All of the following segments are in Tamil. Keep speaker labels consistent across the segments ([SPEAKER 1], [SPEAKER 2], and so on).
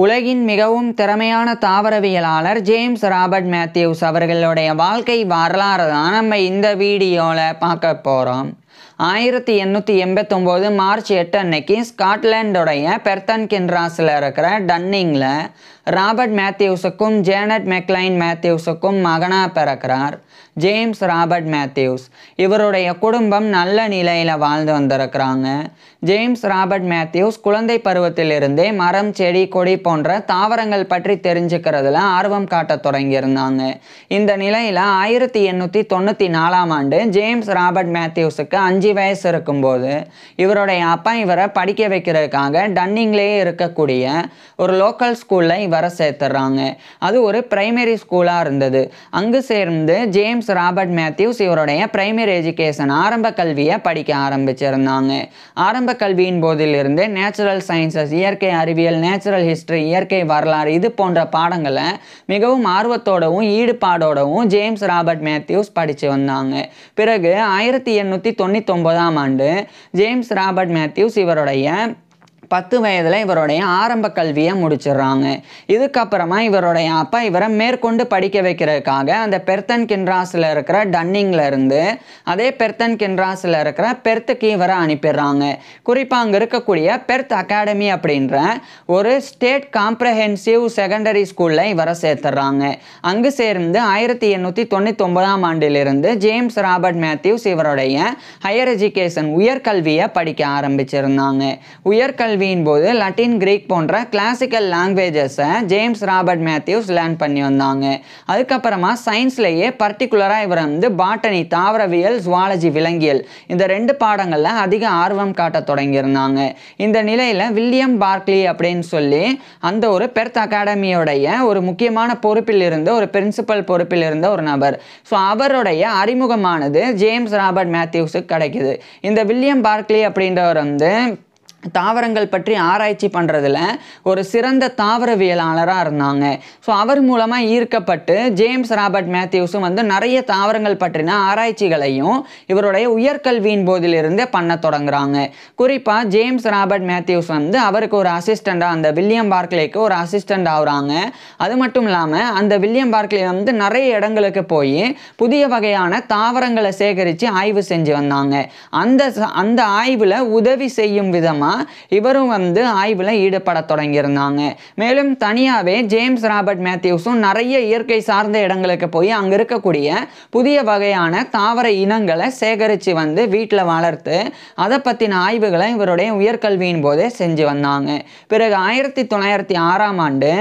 [SPEAKER 1] உலகின் மிகவும் திறமையான தாவரவியலாளர் ஜேம்ஸ் ராபர்ட் மேத்யூஸ் அவர்களுடைய வாழ்க்கை வரலாறு தான் நம்ம இந்த வீடியோவில் பார்க்க போகிறோம் ஆயிரத்தி எண்ணூற்றி எண்பத்தொம்போது மார்ச் எட்டு அன்னைக்கு ஸ்காட்லாண்டுடைய பெர்தன் கின்ராஸில் இருக்கிற டன்னிங்கில் ராபர்ட் மேத்யூஸுக்கும் ஜேனட் மெக்லைன் மேத்யூஸுக்கும் மகனாக பிறக்கிறார் ஜேம்ஸ் ராபர்ட் மேத்யூஸ் இவருடைய குடும்பம் நல்ல நிலையில் வாழ்ந்து வந்திருக்கிறாங்க ஜேம்ஸ் ராபர்ட் மேத்யூஸ் குழந்தை பருவத்திலிருந்தே மரம் செடி கொடி போன்ற தாவரங்கள் பற்றி தெரிஞ்சுக்கிறதுல ஆர்வம் காட்ட தொடங்கியிருந்தாங்க இந்த நிலையில் ஆயிரத்தி எண்ணூற்றி தொண்ணூற்றி நாலாம் ஆண்டு ஜேம்ஸ் ராபர்ட் மேத்யூஸுக்கு அஞ்சு வயசு இருக்கும்போது இவருடைய அப்பா இவரை படிக்க வைக்கிறதுக்காக டன்னிங்லேயே இருக்கக்கூடிய ஒரு லோக்கல் ஸ்கூலில் இவரை சேர்த்துறாங்க அது ஒரு பிரைமரி ஸ்கூலாக இருந்தது அங்கு சேர்ந்து ஜேம்ஸ் ஜேம்ஸ் ராபர்ட் மேத்யூஸ் இவருடைய பிரைமரி எஜுகேஷன் ஆரம்ப கல்வியை படிக்க ஆரம்பிச்சிருந்தாங்க ஆரம்ப கல்வியின் போதிலிருந்து நேச்சுரல் சயின்சஸ் இயற்கை அறிவியல் நேச்சுரல் ஹிஸ்ட்ரி இயற்கை வரலாறு இது போன்ற பாடங்களை மிகவும் ஆர்வத்தோடவும் ஈடுபாடோடவும் ஜேம்ஸ் ராபர்ட் மேத்யூஸ் படித்து வந்தாங்க பிறகு ஆயிரத்தி எண்ணூற்றி ஒன்பதாம் ஆண்டு ஜேம்ஸ் ராபர்ட் மேத்யூஸ் இவருடைய பத்து வயதில் இவருடைய ஆரம்ப கல்வியை முடிச்சிடுறாங்க இதுக்கப்புறமா இவருடைய அப்பா இவரை மேற்கொண்டு படிக்க வைக்கிறதுக்காக அந்த பெர்தன் கின்ராஸில் இருக்கிற டன்னிங்கில் இருந்து அதே பெர்தன் கின்ராஸில் இருக்கிற பெர்த்துக்கு இவரை அனுப்பிடுறாங்க குறிப்பாக அங்கே இருக்கக்கூடிய பெர்த் அகாடமி அப்படின்ற ஒரு ஸ்டேட் காம்ப்ரஹென்சிவ் செகண்டரி ஸ்கூலில் இவரை சேர்த்துறாங்க அங்கு சேர்ந்து ஆயிரத்தி எண்ணூற்றி தொண்ணூற்றி ஒன்பதாம் ஆண்டிலிருந்து ஜேம்ஸ் ராபர்ட் மேத்யூஸ் இவருடைய ஹையர் எஜுகேஷன் உயர்கல்வியை படிக்க ஆரம்பிச்சிருந்தாங்க உயர்கல்வி கல்வியின் போது லட்டின் கிரீக் போன்ற கிளாசிக்கல் லாங்குவேஜஸை ஜேம்ஸ் ராபர்ட் மேத்யூஸ் லேர்ன் பண்ணி வந்தாங்க அதுக்கப்புறமா சயின்ஸ்லேயே பர்டிகுலராக இவர் வந்து பாட்டனி தாவரவியல் ஜுவாலஜி விலங்கியல் இந்த ரெண்டு பாடங்களில் அதிக ஆர்வம் காட்ட தொடங்கியிருந்தாங்க இந்த நிலையில் வில்லியம் பார்க்லி அப்படின்னு சொல்லி அந்த ஒரு பெர்த் அகாடமியோடைய ஒரு முக்கியமான பொறுப்பில் இருந்த ஒரு பிரின்சிபல் பொறுப்பில் இருந்த ஒரு நபர் ஸோ அவருடைய அறிமுகமானது ஜேம்ஸ் ராபர்ட் மேத்யூஸுக்கு கிடைக்குது இந்த வில்லியம் பார்க்லி அப்படின்றவர் வந்து தாவரங்கள் பற்றி ஆராய்ச்சி பண்ணுறதுல ஒரு சிறந்த தாவரவியலாளராக இருந்தாங்க ஸோ அவர் மூலமாக ஈர்க்கப்பட்டு ஜேம்ஸ் ராபர்ட் மேத்யூஸும் வந்து நிறைய தாவரங்கள் பற்றின ஆராய்ச்சிகளையும் இவருடைய உயர்கல்வியின் போதிலிருந்து பண்ண தொடங்குறாங்க குறிப்பாக ஜேம்ஸ் ராபர்ட் மேத்யூஸ் வந்து அவருக்கு ஒரு அசிஸ்டண்ட்டாக அந்த வில்லியம் பார்க்லேக்கு ஒரு அசிஸ்டண்ட் ஆகுறாங்க அது மட்டும் இல்லாமல் அந்த வில்லியம் பார்க்லே வந்து நிறைய இடங்களுக்கு போய் புதிய வகையான தாவரங்களை சேகரித்து ஆய்வு செஞ்சு வந்தாங்க அந்த அந்த ஆய்வில் உதவி செய்யும் விதமாக தான் இவரும் வந்து ஆய்வில் ஈடுபட தொடங்கியிருந்தாங்க மேலும் தனியாகவே ஜேம்ஸ் ராபர்ட் மேத்யூஸும் நிறைய இயற்கை சார்ந்த இடங்களுக்கு போய் அங்கே இருக்கக்கூடிய புதிய வகையான தாவர இனங்களை சேகரித்து வந்து வீட்டில் வளர்த்து அதை பற்றின ஆய்வுகளை இவருடைய உயர்கல்வியின் போதே செஞ்சு வந்தாங்க பிறகு ஆயிரத்தி தொள்ளாயிரத்தி ஆறாம் ஆண்டு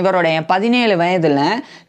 [SPEAKER 1] இவருடைய பதினேழு வயதில்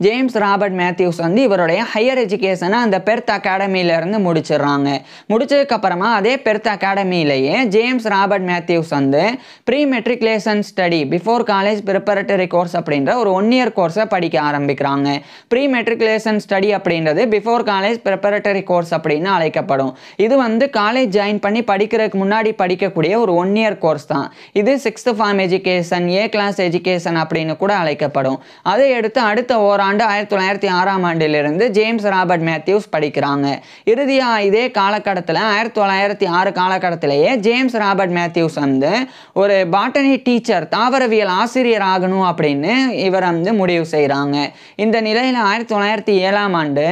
[SPEAKER 1] ஜேம்ஸ் ராபர்ட் மேத்யூஸ் வந்து இவருடைய ஹையர் எஜுகேஷனை அந்த பெர்த் அகாடமியிலேருந்து முடிச்சிடுறாங்க முடிச்சதுக்கப்புறமா அதே பெர்த் அகாடமியிலேயே ஜேம்ஸ் ராபர்ட் மேத்யூஸ் வந்து pre matriculation study before college preparatory course அப்படின்ற ஒரு ஒன் இயர் கோர்ஸை படிக்க ஆரம்பிக்கிறாங்க ப்ரீ மெட்ரிகுலேஷன் ஸ்டடி அப்படின்றது பிஃபோர் காலேஜ் ப்ரிப்பரட்டரி கோர்ஸ் அப்படின்னு அழைக்கப்படும் இது வந்து காலேஜ் ஜாயின் பண்ணி படிக்கிறதுக்கு முன்னாடி படிக்கக்கூடிய ஒரு ஒன் இயர் கோர்ஸ் தான் இது sixth form education A class education அப்படின்னு கூட அழைக்கப்படும் அதை அடுத்து அடுத்த ஓராண்டு ஆயிரத்தி தொள்ளாயிரத்தி ஆறாம் ஆண்டிலிருந்து ஜேம்ஸ் ராபர்ட் மேத்யூஸ் படிக்கிறாங்க இறுதியாக இதே காலகட்டத்தில் ஆயிரத்தி தொள்ளாயிரத்தி ஆறு காலகட்டத்திலேயே ஜேம்ஸ் ராபர்ட் மேத்யூஸ் வந்து ஒரு பாட்டனி டீச்சர் தாவரவியல் ஆசிரியர் ஆகணும் அப்படின்னு இவர் வந்து முடிவு செய்கிறாங்க இந்த நிலையில் ஆயிரத்தி தொள்ளாயிரத்தி ஏழாம் ஆண்டு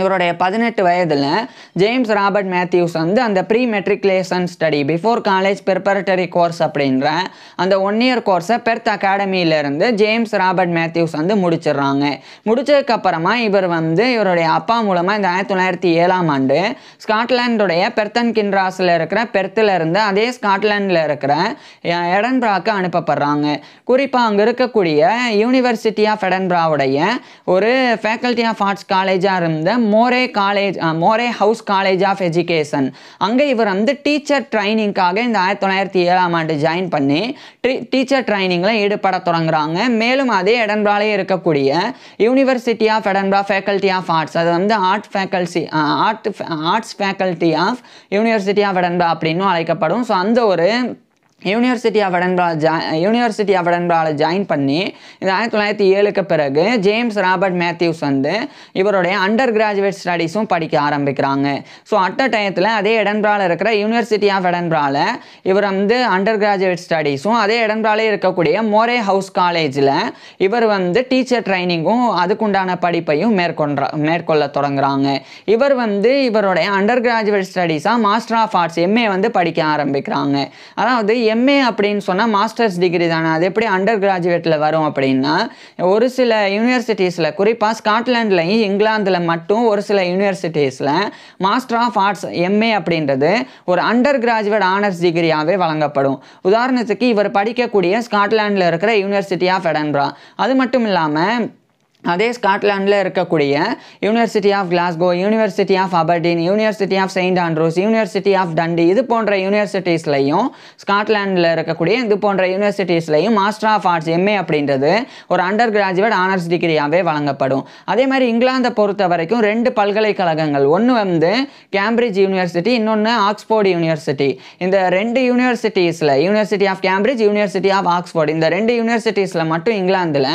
[SPEAKER 1] இவருடைய பதினெட்டு வயதில் ஜேம்ஸ் ராபர்ட் மேத்யூஸ் வந்து அந்த pre matriculation study before college preparatory course அப்படின்ற அந்த ஒன் இயர் கோர்ஸை பெர்த் அகாடமியிலேருந்து ஜேம்ஸ் ராபர்ட் மேத்யூஸ் வந்து முடிச்சிடுறாங்க முடிச்சதுக்கப்புறமா இவர் வந்து இவருடைய அப்பா மூலமாக இந்த ஆயிரத்தி தொள்ளாயிரத்தி ஏழாம் ஆண்டு ஸ்காட்லாண்டுடைய பெர்தன் கின்ராஸில் இருக்கிற பெர்த்தில் இருந்து அதே ஸ்காட்லாண்டில் இருக்கிற எடன்பிராக்கு அனுப்பப்படுறாங்க குறிப்பாக அங்கே இருக்கக்கூடிய யூனிவர்சிட்டி ஆஃப் எடன்பிராவுடைய ஒரு ஃபேக்கல்ட்டி ஆஃப் ஆர்ட்ஸ் காலேஜாக இருந்த Moray college Moray House college of education அங்கே இவர் வந்து டீச்சர் ட்ரைனிங்காக இந்த ஆயிரத்தி தொள்ளாயிரத்தி ஏழாம் ஆண்டு ஜாயின் பண்ணி டீச்சர் ட்ரைனிங்கில் ஈடுபட தொடங்குறாங்க மேலும் அதே எடன்பிராலே இருக்கக்கூடிய university of Edinburgh faculty of arts அது வந்து art faculty art arts faculty of university of Edinburgh அப்படின்னு அழைக்கப்படும் ஸோ அந்த ஒரு யூனிவர்சிட்டி ஆஃப் எடன்பிரா ஜா யூனிவர்சிட்டி ஆஃப் எடன்பிராவில் ஜாயின் பண்ணி இது ஆயிரத்தி தொள்ளாயிரத்தி ஏழுக்கு பிறகு ஜேம்ஸ் ராபர்ட் மேத்யூஸ் வந்து இவருடைய அண்டர் கிராஜுவேட் ஸ்டடீஸும் படிக்க ஆரம்பிக்கிறாங்க ஸோ அட் டயத்தில் அதே எடன்பிராவில் இருக்கிற யூனிவர்சிட்டி ஆஃப் எடன்பிராவில் இவர் வந்து அண்டர் கிராஜுவேட் ஸ்டடீஸும் அதே எடன்பிராலே இருக்கக்கூடிய மோரே ஹவுஸ் காலேஜில் இவர் வந்து டீச்சர் ட்ரைனிங்கும் அதுக்குண்டான படிப்பையும் மேற்கொண்ட மேற்கொள்ள தொடங்குறாங்க இவர் வந்து இவருடைய அண்டர் கிராஜுவேட் ஸ்டடீஸாக மாஸ்டர் ஆஃப் ஆர்ட்ஸ் எம்ஏ வந்து படிக்க ஆரம்பிக்கிறாங்க அதாவது எம்ஏ அப்படின்னு சொன்னால் மாஸ்டர்ஸ் டிகிரி தானே அது எப்படி அண்டர் கிராஜுவேட்டில் வரும் அப்படின்னா ஒரு சில யூனிவர்சிட்டிஸில் குறிப்பாக ஸ்காட்லாண்ட்லையும் இங்கிலாந்தில் மட்டும் ஒரு சில யூனிவர்சிட்டிஸில் மாஸ்டர் ஆஃப் ஆர்ட்ஸ் எம்ஏ அப்படின்றது ஒரு அண்டர் கிராஜுவேட் ஆனர்ஸ் டிகிரியாகவே வழங்கப்படும் உதாரணத்துக்கு இவர் படிக்கக்கூடிய ஸ்காட்லாண்டில் இருக்கிற யூனிவர்சிட்டி ஆஃப் எடன்பரா அது மட்டும் இல்லாமல் அதே ஸ்காட்லாண்டில் இருக்கக்கூடிய university of Glasgow university of Aberdeen university of Saint Andrews university of Dundee இது போன்ற யூனிவர்சிட்டிஸ்லையும் ஸ்காட்லாண்டில் இருக்கக்கூடிய இது போன்ற யூனிவர்சிட்டிஸ்லையும் மாஸ்டர் ஆஃப் ஆர்ட்ஸ் எம்ஏ அப்படின்றது ஒரு அண்டர் கிராஜுவேட் ஆனர்ஸ் டிகிரியாகவே வழங்கப்படும் அதே மாதிரி இங்கிலாந்தை பொறுத்த வரைக்கும் ரெண்டு பல்கலைக்கழகங்கள் ஒன்று வந்து கேம்பிரிட்ஜ் யூனிவர்சிட்டி இன்னொன்று ஆக்ஸ்போர்டு யூனிவர்சிட்டி இந்த ரெண்டு யூனிவர்சிட்டிஸில் university of Cambridge university of Oxford இந்த ரெண்டு யூனிவர்சிட்டிஸில் மட்டும் இங்கிலாந்தில்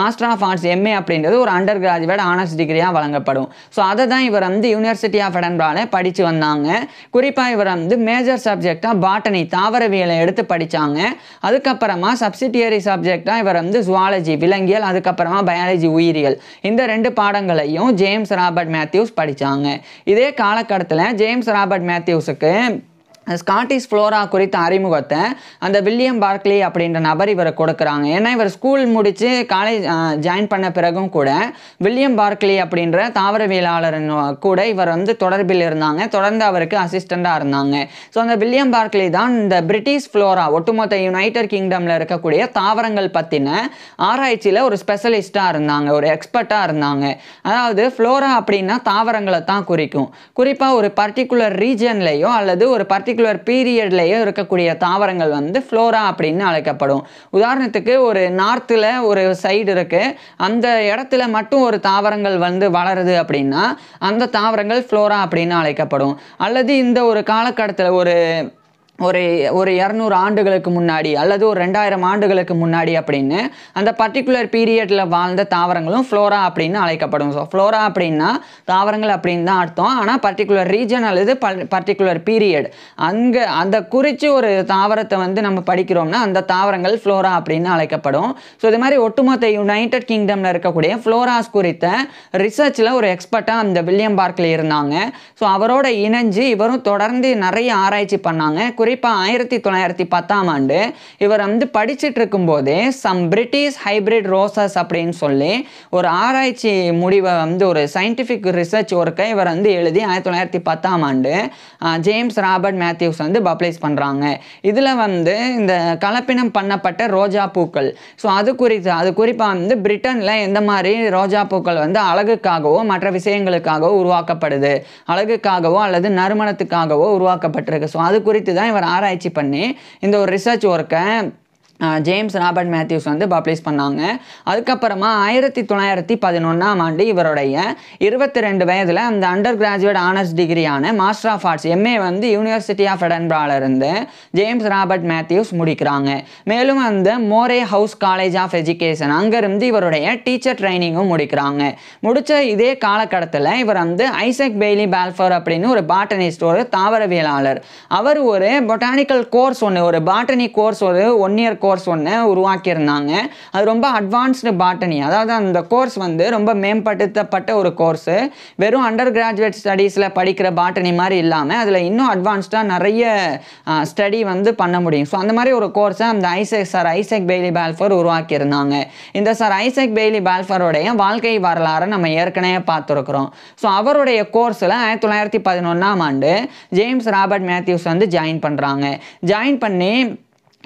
[SPEAKER 1] மாஸ்டர் ஆஃப் ஆர்ட்ஸ் எம்ஏ அப்படின்றது ஒரு அண்டர் கிராஜுவேட் ஆனர்ஸ் டிகிரியாக வழங்கப்படும் ஸோ அதை தான் இவர் வந்து யூனிவர்சிட்டி ஆஃப் எடன்பாலே படித்து வந்தாங்க குறிப்பாக இவர் வந்து மேஜர் சப்ஜெக்டாக பாட்டனி தாவரவியலை எடுத்து படித்தாங்க அதுக்கப்புறமா சப்சிடியரி சப்ஜெக்டாக இவர் வந்து ஜுவாலஜி விலங்கியல் அதுக்கப்புறமா பயாலஜி உயிரியல் இந்த ரெண்டு பாடங்களையும் ஜேம்ஸ் ராபர்ட் மேத்யூஸ் படித்தாங்க இதே காலகட்டத்தில் ஜேம்ஸ் ராபர்ட் மேத்யூஸுக்கு ஸ்காட்டிஷ் ஃப்ளோரா குறித்த அறிமுகத்தை அந்த வில்லியம் பார்க்லி அப்படின்ற நபர் இவரை கொடுக்குறாங்க ஏன்னா இவர் ஸ்கூல் முடித்து காலேஜ் ஜாயின் பண்ண பிறகும் கூட வில்லியம் பார்க்லி அப்படின்ற தாவரவியலாளர் கூட இவர் வந்து தொடர்பில் இருந்தாங்க தொடர்ந்து அவருக்கு அசிஸ்டண்ட்டாக இருந்தாங்க ஸோ அந்த வில்லியம் பார்க்லி தான் இந்த பிரிட்டிஷ் ஃப்ளோரா ஒட்டுமொத்த யுனைடெட் கிங்டமில் இருக்கக்கூடிய தாவரங்கள் பற்றின ஆராய்ச்சியில் ஒரு ஸ்பெஷலிஸ்ட்டாக இருந்தாங்க ஒரு எக்ஸ்பர்ட்டாக இருந்தாங்க அதாவது ஃப்ளோரா அப்படின்னா தாவரங்களை தான் குறிக்கும் குறிப்பாக ஒரு பர்டிகுலர் ரீஜன்லேயோ அல்லது ஒரு பர்டிகுலர் பர்டிகுலர் பீரியட்லேயே இருக்கக்கூடிய தாவரங்கள் வந்து ஃப்ளோரா அப்படின்னு அழைக்கப்படும் உதாரணத்துக்கு ஒரு நார்த்தில் ஒரு சைடு இருக்குது அந்த இடத்துல மட்டும் ஒரு தாவரங்கள் வந்து வளருது அப்படின்னா அந்த தாவரங்கள் ஃப்ளோரா அப்படின்னு அழைக்கப்படும் அல்லது இந்த ஒரு காலக்கட்டத்தில் ஒரு ஒரு ஒரு இரநூறு ஆண்டுகளுக்கு முன்னாடி அல்லது ஒரு ரெண்டாயிரம் ஆண்டுகளுக்கு முன்னாடி அப்படின்னு அந்த பர்டிகுலர் பீரியடில் வாழ்ந்த தாவரங்களும் ஃப்ளோரா அப்படின்னு அழைக்கப்படும் ஸோ ஃப்ளோரா அப்படின்னா தாவரங்கள் அப்படின்னு தான் அர்த்தம் ஆனால் பர்டிகுலர் ரீஜன் அல்லது பர்டிகுலர் பீரியட் அங்கே அந்த குறித்து ஒரு தாவரத்தை வந்து நம்ம படிக்கிறோம்னா அந்த தாவரங்கள் ஃப்ளோரா அப்படின்னு அழைக்கப்படும் ஸோ இது மாதிரி ஒட்டுமொத்த யுனைடெட் கிங்டமில் இருக்கக்கூடிய ஃப்ளோராஸ் குறித்த ரிசர்ச்சில் ஒரு எக்ஸ்பர்ட்டாக அந்த வில்லியம் பார்க்கில் இருந்தாங்க ஸோ அவரோட இணைஞ்சு இவரும் தொடர்ந்து நிறைய ஆராய்ச்சி பண்ணாங்க குறிப்பாக ஆயிரத்தி தொள்ளாயிரத்தி பத்தாம் ஆண்டு இவர் வந்து படிச்சுட்டு இருக்கும்போதே சம் பிரிட்டிஷ் ஹைபிரிட் ரோசஸ் அப்படின்னு சொல்லி ஒரு ஆராய்ச்சி முடிவை வந்து ஒரு சயின்டிஃபிக் ரிசர்ச் ஒர்க்கை இவர் வந்து எழுதி ஆயிரத்தி தொள்ளாயிரத்தி பத்தாம் ஆண்டு ஜேம்ஸ் ராபர்ட் மேத்யூஸ் வந்து பப்ளிஷ் பண்ணுறாங்க இதில் வந்து இந்த கலப்பினம் பண்ணப்பட்ட ரோஜா பூக்கள் ஸோ அது குறித்து அது குறிப்பாக வந்து பிரிட்டனில் எந்த மாதிரி ரோஜா பூக்கள் வந்து அழகுக்காகவோ மற்ற விஷயங்களுக்காகவோ உருவாக்கப்படுது அழகுக்காகவோ அல்லது நறுமணத்துக்காகவோ உருவாக்கப்பட்டிருக்கு ஸோ அது குறித்து தான் அவர் ஆராய்ச்சி பண்ணி இந்த ஒரு ரிசர்ச் ஒர்க்கை ஜேம்ஸ் ராபர்ட் மேத்யூஸ் வந்து பப்ளிஷ் பண்ணாங்க அதுக்கப்புறமா ஆயிரத்தி தொள்ளாயிரத்தி பதினொன்றாம் ஆண்டு இவருடைய இருபத்தி ரெண்டு வயதில் அந்த அண்டர் கிராஜுவேட் ஆனர்ஸ் டிகிரியான மாஸ்டர் ஆஃப் ஆர்ட்ஸ் எம்ஏ வந்து யூனிவர்சிட்டி ஆஃப் இருந்து ஜேம்ஸ் ராபர்ட் மேத்யூஸ் முடிக்கிறாங்க மேலும் அந்த Moray House college of education அங்கேருந்து இவருடைய டீச்சர் ட்ரைனிங்கும் முடிக்கிறாங்க முடித்த இதே காலகட்டத்தில் இவர் வந்து ஐசக் பெய்லி பால்ஃபர் அப்படின்னு ஒரு பாட்டனிஸ்ட் ஒரு தாவரவியலாளர் அவர் ஒரு பொட்டானிக்கல் கோர்ஸ் ஒன்று ஒரு பாட்டனி கோர்ஸ் ஒரு ஒன் இயர் கோர்ஸ் கோர்ஸ் ஒன்று உருவாக்கியிருந்தாங்க அது ரொம்ப அட்வான்ஸ்டு பாட்டனி அதாவது அந்த கோர்ஸ் வந்து ரொம்ப மேம்படுத்தப்பட்ட ஒரு கோர்ஸு வெறும் அண்டர் கிராஜுவேட் ஸ்டடீஸில் படிக்கிற பாட்டனி மாதிரி இல்லாமல் அதில் இன்னும் அட்வான்ஸ்டாக நிறைய ஸ்டடி வந்து பண்ண முடியும் ஸோ அந்த மாதிரி ஒரு கோர்ஸை அந்த Isaac sir Isaac Bailey Balfour உருவாக்கியிருந்தாங்க இந்த சார் ஐசெக் பெய்லி பால்ஃபருடைய வாழ்க்கை வரலாறை நம்ம ஏற்கனவே பார்த்துருக்குறோம் ஸோ அவருடைய கோர்ஸில் ஆயிரத்தி தொள்ளாயிரத்தி பதினொன்றாம் ஆண்டு ஜேம்ஸ் ராபர்ட் மேத்யூஸ் வந்து ஜாயின் பண்ணுறாங்க ஜாயின் பண்ணி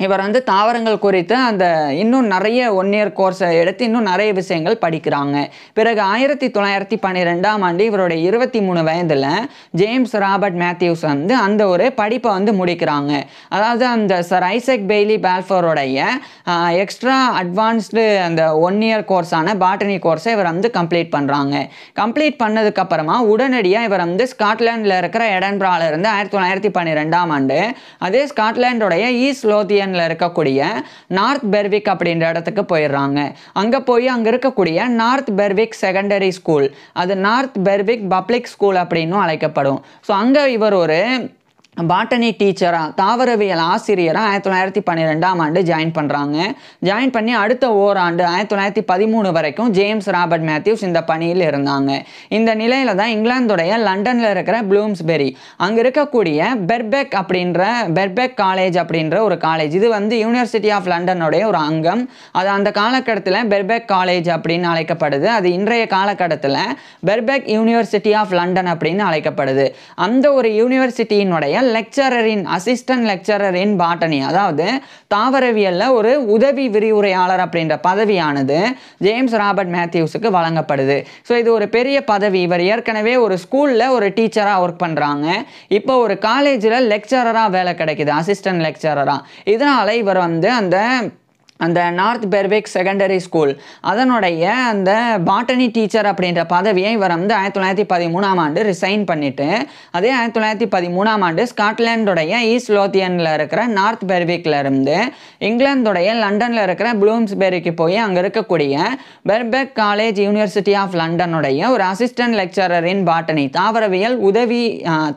[SPEAKER 1] இவர் வந்து தாவரங்கள் குறித்து அந்த இன்னும் நிறைய ஒன் இயர் கோர்ஸை எடுத்து இன்னும் நிறைய விஷயங்கள் படிக்கிறாங்க பிறகு ஆயிரத்தி தொள்ளாயிரத்தி பன்னிரெண்டாம் ஆண்டு இவருடைய இருபத்தி மூணு வயதில் ஜேம்ஸ் ராபர்ட் மேத்யூஸ் வந்து அந்த ஒரு படிப்பை வந்து முடிக்கிறாங்க அதாவது அந்த சர் ஐசக் பெய்லி பேல்ஃபோருடைய எக்ஸ்ட்ரா அட்வான்ஸ்டு அந்த ஒன் இயர் கோர்ஸான பாட்டனி கோர்ஸை இவர் வந்து கம்ப்ளீட் பண்ணுறாங்க கம்ப்ளீட் பண்ணதுக்கப்புறமா உடனடியாக இவர் வந்து ஸ்காட்லாண்டில் இருக்கிற எடன்பிராலிருந்து ஆயிரத்தி தொள்ளாயிரத்தி பன்னிரெண்டாம் ஆண்டு அதே ஸ்காட்லாண்டோடைய ஈஸ்ட் லோத்திய ஆஸ்திரேலியனில் இருக்கக்கூடிய நார்த் பெர்விக் அப்படின்ற இடத்துக்கு போயிடுறாங்க அங்கே போய் அங்கே இருக்கக்கூடிய நார்த் பெர்விக் செகண்டரி ஸ்கூல் அது நார்த் பெர்விக் பப்ளிக் ஸ்கூல் அப்படின்னு அழைக்கப்படும் ஸோ அங்கே இவர் ஒரு பாட்டனி டீச்சராக தாவரவியல் ஆசிரியராக ஆயிரத்தி தொள்ளாயிரத்தி பன்னிரெண்டாம் ஆண்டு ஜாயின் பண்ணுறாங்க ஜாயின் பண்ணி அடுத்த ஓராண்டு ஆயிரத்தி தொள்ளாயிரத்தி பதிமூணு வரைக்கும் ஜேம்ஸ் ராபர்ட் மேத்யூஸ் இந்த பணியில் இருந்தாங்க இந்த நிலையில் தான் இங்கிலாந்துடைய லண்டனில் இருக்கிற ப்ளூம்ஸ்பெரி அங்கே இருக்கக்கூடிய பெர்பெக் அப்படின்ற பெர்பெக் காலேஜ் அப்படின்ற ஒரு காலேஜ் இது வந்து யூனிவர்சிட்டி ஆஃப் லண்டனுடைய ஒரு அங்கம் அது அந்த காலகட்டத்தில் பெர்பெக் காலேஜ் அப்படின்னு அழைக்கப்படுது அது இன்றைய காலகட்டத்தில் பெர்பெக் யூனிவர்சிட்டி ஆஃப் லண்டன் அப்படின்னு அழைக்கப்படுது அந்த ஒரு யூனிவர்சிட்டியினுடைய lecturer in assistant lecturer in botany அதாவது தாவரவியலில் ஒரு உதவி விரிவுரையாளர் அப்படின்ற பதவியானது ஜேம்ஸ் ராபர்ட் மேத்யூஸுக்கு வழங்கப்படுது ஸோ இது ஒரு பெரிய பதவி இவர் ஏற்கனவே ஒரு ஸ்கூலில் ஒரு டீச்சராக ஒர்க் பண்ணுறாங்க இப்போ ஒரு காலேஜில் லெக்சரராக வேலை கிடைக்கிது அசிஸ்டன்ட் லெக்சரராக இதனால் இவர் வந்து அந்த அந்த நார்த் பெர்விக் செகண்டரி ஸ்கூல் அதனுடைய அந்த பாட்டனி டீச்சர் அப்படின்ற பதவியை இவர் வந்து ஆயிரத்தி தொள்ளாயிரத்தி பதிமூணாம் ஆண்டு ரிசைன் பண்ணிவிட்டு அதே ஆயிரத்தி தொள்ளாயிரத்தி பதிமூணாம் ஆண்டு ஸ்காட்லாண்டுடைய ஈஸ்ட் லோத்தியனில் இருக்கிற நார்த் பெர்விக்கில் இருந்து இங்கிலாந்துடைய லண்டனில் இருக்கிற ப்ளூம்ஸ்பெரிக்கு போய் அங்கே இருக்கக்கூடிய பெர்பெக் காலேஜ் யூனிவர்சிட்டி ஆஃப் லண்டனுடைய ஒரு அசிஸ்டன்ட் லெக்சரரின் பாட்டனி தாவரவியல் உதவி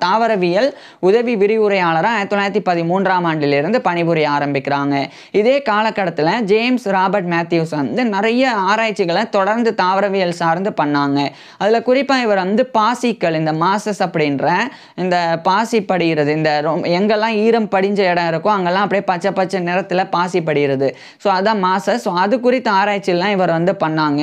[SPEAKER 1] தாவரவியல் உதவி விரிவுரையாளராக ஆயிரத்தி தொள்ளாயிரத்தி பதிமூன்றாம் ஆண்டிலிருந்து பணிபுரிய ஆரம்பிக்கிறாங்க இதே காலகட்டத்தில் விஷயத்தில் ஜேம்ஸ் ராபர்ட் மேத்யூஸ் வந்து நிறைய ஆராய்ச்சிகளை தொடர்ந்து தாவரவியல் சார்ந்து பண்ணாங்க அதில் குறிப்பாக இவர் வந்து பாசிக்கள் இந்த மாசஸ் அப்படின்ற இந்த பாசி படிகிறது இந்த ரொம் எங்கெல்லாம் ஈரம் படிஞ்ச இடம் இருக்கோ அங்கெல்லாம் அப்படியே பச்சை பச்சை நிறத்தில் பாசி படிகிறது ஸோ அதான் மாசஸ் ஸோ அது குறித்த ஆராய்ச்சியெல்லாம் இவர் வந்து பண்ணாங்க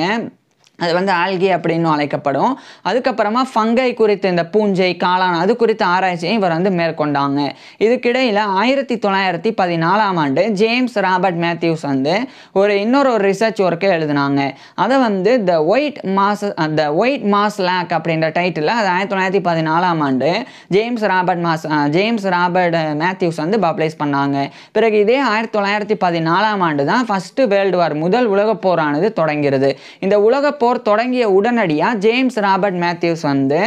[SPEAKER 1] அது வந்து ஆல்கி அப்படின்னு அழைக்கப்படும் அதுக்கப்புறமா ஃபங்கை குறித்து இந்த பூஞ்சை காளான் அது குறித்த ஆராய்ச்சியை இவர் வந்து மேற்கொண்டாங்க இதுக்கிடையில் ஆயிரத்தி தொள்ளாயிரத்தி பதினாலாம் ஆண்டு ஜேம்ஸ் ராபர்ட் மேத்யூஸ் வந்து ஒரு இன்னொரு ஒரு ரிசர்ச் ஒர்க்கை எழுதினாங்க அதை வந்து the white moss the white moss lake அப்படின்ற டைட்டில் அது ஆயிரத்தி தொள்ளாயிரத்தி பதினாலாம் ஆண்டு ஜேம்ஸ் ராபர்ட் மாஸ் ஜேம்ஸ் ராபர்ட் மேத்யூஸ் வந்து பப்ளைஸ் பண்ணாங்க பிறகு இதே ஆயிரத்தி தொள்ளாயிரத்தி பதினாலாம் ஆண்டு தான் ஃபஸ்ட்டு வேர்ல்டு வார் முதல் உலகப் போரானது தொடங்கிறது இந்த உலகப் போர் போர் தொடங்கிய உடனடியாக ஜேம்ஸ் ராபர்ட் மேத்யூஸ் வந்து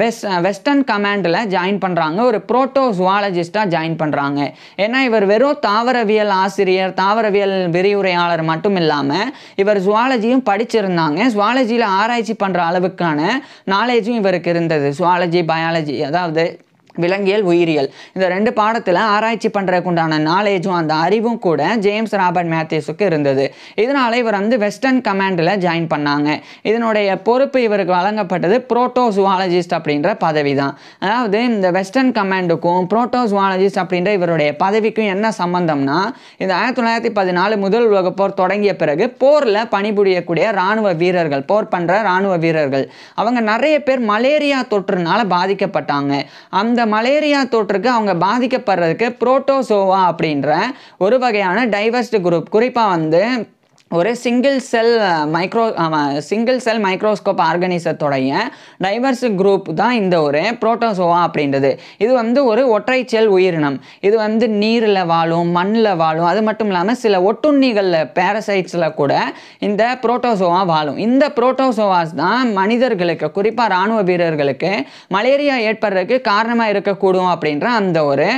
[SPEAKER 1] வெஸ்ட் வெஸ்டர்ன் கமாண்டில் ஜாயின் பண்ணுறாங்க ஒரு ப்ரோட்டோ ஜுவாலஜிஸ்ட்டாக ஜாயின் பண்ணுறாங்க ஏன்னா இவர் வெறும் தாவரவியல் ஆசிரியர் தாவரவியல் விரிவுரையாளர் மட்டும் இல்லாமல் இவர் ஜுவாலஜியும் படிச்சிருந்தாங்க ஜுவாலஜியில் ஆராய்ச்சி பண்ணுற அளவுக்கான நாலேஜும் இவருக்கு இருந்தது ஜுவாலஜி பயாலஜி அதாவது விலங்கியல் உயிரியல் இந்த ரெண்டு பாடத்தில் ஆராய்ச்சி பண்ணுறதுக்குண்டான நாலேஜும் அந்த அறிவும் கூட ஜேம்ஸ் ராபர்ட் மேத்யூஸுக்கு இருந்தது இதனால் இவர் வந்து வெஸ்டர்ன் கமாண்டில் ஜாயின் பண்ணாங்க இதனுடைய பொறுப்பு இவருக்கு வழங்கப்பட்டது புரோட்டோசுவாலஜிஸ்ட் அப்படின்ற பதவி தான் அதாவது இந்த வெஸ்டர்ன் கமாண்டுக்கும் புரோட்டோசுவாலஜிஸ்ட் அப்படின்ற இவருடைய பதவிக்கும் என்ன சம்பந்தம்னா இந்த ஆயிரத்தி தொள்ளாயிரத்தி பதினாலு முதல் உலக போர் தொடங்கிய பிறகு போரில் பணிபுரியக்கூடிய இராணுவ வீரர்கள் போர் பண்ணுற இராணுவ வீரர்கள் அவங்க நிறைய பேர் மலேரியா தொற்றுனால பாதிக்கப்பட்டாங்க அந்த மலேரியா தொற்றுக்கு அவங்க பாதிக்கப்படுறதுக்கு புரோட்டோசோவா அப்படின்ற ஒரு வகையான டைவர்ஸ்டு குரூப் குறிப்பாக வந்து ஒரு single cell micro single cell microscope ஆர்கனிசத்துடைய டைவர்ஸ் குரூப் தான் இந்த ஒரு புரோட்டோசோவா அப்படின்றது இது வந்து ஒரு ஒற்றைச்செல் உயிரினம் இது வந்து நீரில் வாழும் மண்ணில் வாழும் அது மட்டும் இல்லாமல் சில ஒட்டுண்ணிகளில் பேரசைட்ஸில் கூட இந்த புரோட்டோசோவா வாழும் இந்த புரோட்டோசோவாஸ் தான் மனிதர்களுக்கு குறிப்பாக இராணுவ வீரர்களுக்கு மலேரியா ஏற்படுறதுக்கு காரணமாக இருக்கக்கூடும் அப்படின்ற அந்த ஒரு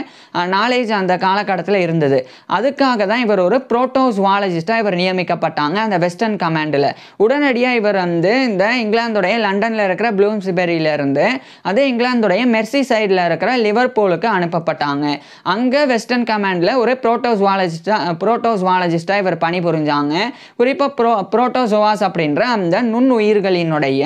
[SPEAKER 1] நாலேஜ் அந்த காலகட்டத்தில் இருந்தது அதுக்காக தான் இவர் ஒரு புரோட்டோசுவாலஜிஸ்ட்டாக இவர் நியமிக்க வைக்கப்பட்டாங்க அந்த வெஸ்டர்ன் கமாண்டில் உடனடியாக இவர் வந்து இந்த இங்கிலாந்துடைய லண்டனில் இருக்கிற ப்ளூம்ஸ்பெரியிலேருந்து அதே இங்கிலாந்துடைய மெர்சி சைடில் இருக்கிற லிவர்பூலுக்கு அனுப்பப்பட்டாங்க அங்கே வெஸ்டர்ன் கமாண்டில் ஒரு புரோட்டோஸ்வாலஜிஸ்டா புரோட்டோஸ்வாலஜிஸ்டாக இவர் பணிபுரிஞ்சாங்க குறிப்பாக ப்ரோ புரோட்டோசோவாஸ் அப்படின்ற அந்த நுண் உயிர்களினுடைய